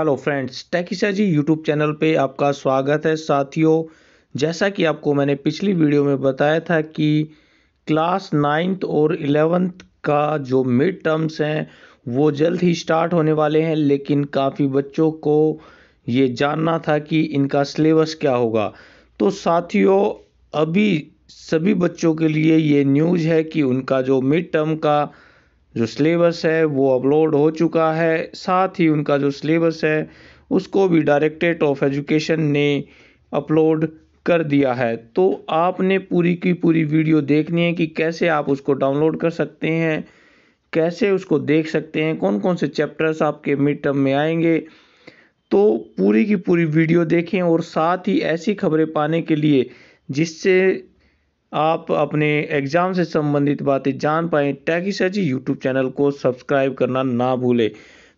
hello friends जी YouTube channel पे आपका स्वागत है साथियों जैसा कि आपको मैंने पिछली वीडियो में बताया था कि क्लास नाइन्थ और इलेवेंथ का जो मिड टर्म्स हैं वो जल्द ही स्टार्ट होने वाले हैं लेकिन काफ़ी बच्चों को ये जानना था कि इनका सिलेबस क्या होगा तो साथियों अभी सभी बच्चों के लिए ये न्यूज़ है कि उनका जो मिड टर्म का जो सिलेबस है वो अपलोड हो चुका है साथ ही उनका जो सिलेबस है उसको भी डायरेक्टरेट ऑफ एजुकेशन ने अपलोड कर दिया है तो आपने पूरी की पूरी वीडियो देखनी है कि कैसे आप उसको डाउनलोड कर सकते हैं कैसे उसको देख सकते हैं कौन कौन से चैप्टर्स आपके मिड टर्म में आएंगे तो पूरी की पूरी वीडियो देखें और साथ ही ऐसी खबरें पाने के लिए जिससे आप अपने एग्ज़ाम से संबंधित बातें जान पाएँ टैकी यूट्यूब चैनल को सब्सक्राइब करना ना भूलें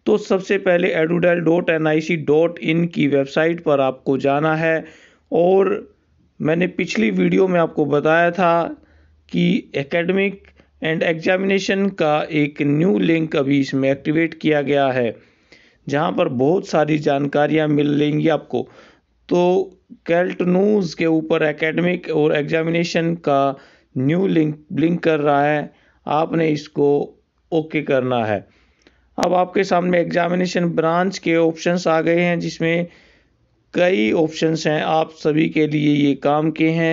तो सबसे पहले edudel dot N I C dot in की वेबसाइट पर आपको जाना है और मैंने पिछली वीडियो में आपको बताया था कि एकेडमिक एंड एग्जामिनेशन का एक न्यू लिंक अभी इसमें एक्टिवेट किया गया है जहाँ पर बहुत सारी जानकारियाँ मिल लेंगी आपको तो कैल्ट न्यूज़ के ऊपर एकेडमिक और एग्जामिनेशन का न्यू लिंक ब्लिंक कर रहा है आपने इसको ओके करना है अब आपके सामने एग्जामिनेशन ब्रांच के ऑप्शंस आ गए हैं जिसमें कई ऑप्शंस हैं आप सभी के लिए ये काम के हैं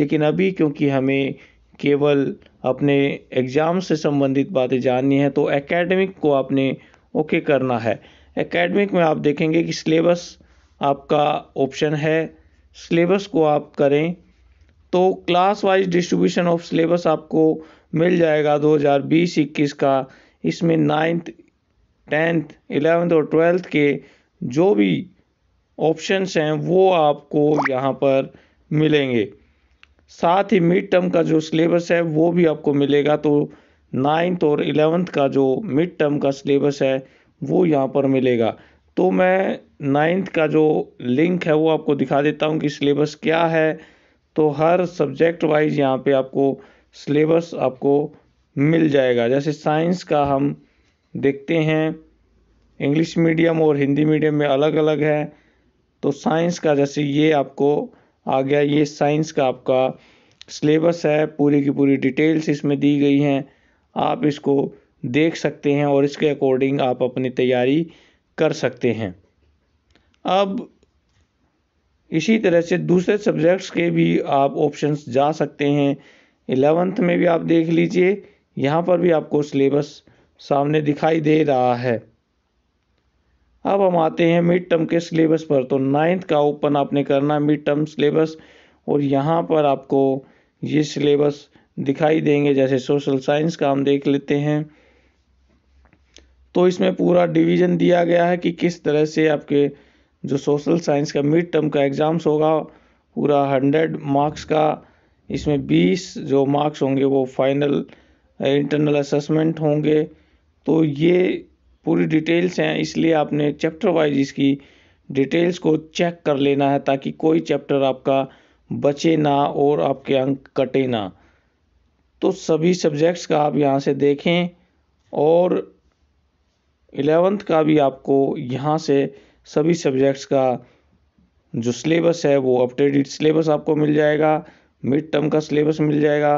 लेकिन अभी क्योंकि हमें केवल अपने एग्ज़ाम से संबंधित बातें जाननी है तो एकेडमिक को आपने ओके करना है एकेडमिक में आप देखेंगे कि सिलेबस आपका ऑप्शन है सिलेबस को आप करें तो class wise distribution of syllabus आपको मिल जाएगा 2020-21 का इसमें नाइन्थ टेंथ इलेवेंथ और ट्वेल्थ के जो भी ऑप्शंस हैं वो आपको यहाँ पर मिलेंगे साथ ही मिड टर्म का जो सिलेबस है वो भी आपको मिलेगा तो नाइन्थ और इलेवेंथ का जो मिड टर्म का सिलेबस है वो यहाँ पर मिलेगा तो मैं नाइन्थ का जो लिंक है वो आपको दिखा देता हूँ कि सिलेबस क्या है तो हर सब्जेक्ट वाइज यहाँ पे आपको सिलेबस आपको मिल जाएगा जैसे साइंस का हम देखते हैं इंग्लिश मीडियम और हिंदी मीडियम में अलग अलग है तो साइंस का जैसे ये आपको आ गया ये साइंस का आपका सिलेबस है पूरी की पूरी डिटेल्स इसमें दी गई हैं आप इसको देख सकते हैं और इसके अकॉर्डिंग आप अपनी तैयारी कर सकते हैं अब इसी तरह से दूसरे सब्जेक्ट्स के भी आप ऑप्शंस जा सकते हैं एलेवंथ में भी आप देख लीजिए यहाँ पर भी आपको सिलेबस सामने दिखाई दे रहा है अब हम आते हैं मिड टर्म के सिलेबस पर तो नाइन्थ का ओपन आपने करना है मिड टर्म सिलेबस और यहाँ पर आपको ये सिलेबस दिखाई देंगे जैसे सोशल साइंस का हम देख लेते हैं तो इसमें पूरा डिवीज़न दिया गया है कि किस तरह से आपके जो सोशल साइंस का मिड टर्म का एग्ज़ाम्स होगा पूरा हंड्रेड मार्क्स का इसमें बीस जो मार्क्स होंगे वो फाइनल इंटरनल असेसमेंट होंगे तो ये पूरी डिटेल्स हैं इसलिए आपने चैप्टर वाइज इसकी डिटेल्स को चेक कर लेना है ताकि कोई चैप्टर आपका बचे ना और आपके अंक कटे ना तो सभी सब्जेक्ट्स का आप यहाँ से देखें और एलेवंथ का भी आपको यहाँ से सभी सब्जेक्ट्स का जो सिलेबस है वो अपडेटेड सिलेबस आपको मिल जाएगा मिड टर्म का सिलेबस मिल जाएगा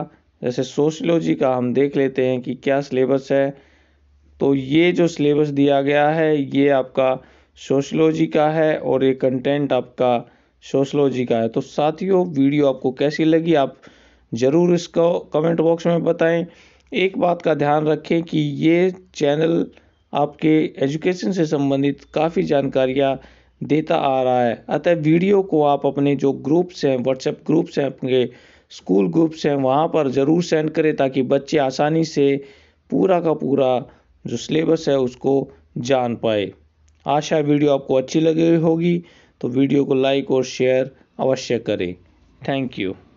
जैसे सोशलॉजी का हम देख लेते हैं कि क्या सिलेबस है तो ये जो सिलेबस दिया गया है ये आपका सोशलॉजी का है और ये कंटेंट आपका सोशलॉजी का है तो साथियों वीडियो आपको कैसी लगी आप ज़रूर इसको कमेंट बॉक्स में बताएं एक बात का ध्यान रखें कि ये चैनल आपके एजुकेशन से संबंधित काफ़ी जानकारियाँ देता आ रहा है अतः वीडियो को आप अपने जो ग्रुप्स हैं व्हाट्सएप ग्रुप्स हैं अपने स्कूल ग्रुप्स हैं वहाँ पर ज़रूर सेंड करें ताकि बच्चे आसानी से पूरा का पूरा जो सिलेबस है उसको जान पाए आशा वीडियो आपको अच्छी लगी होगी तो वीडियो को लाइक और शेयर अवश्य करें थैंक यू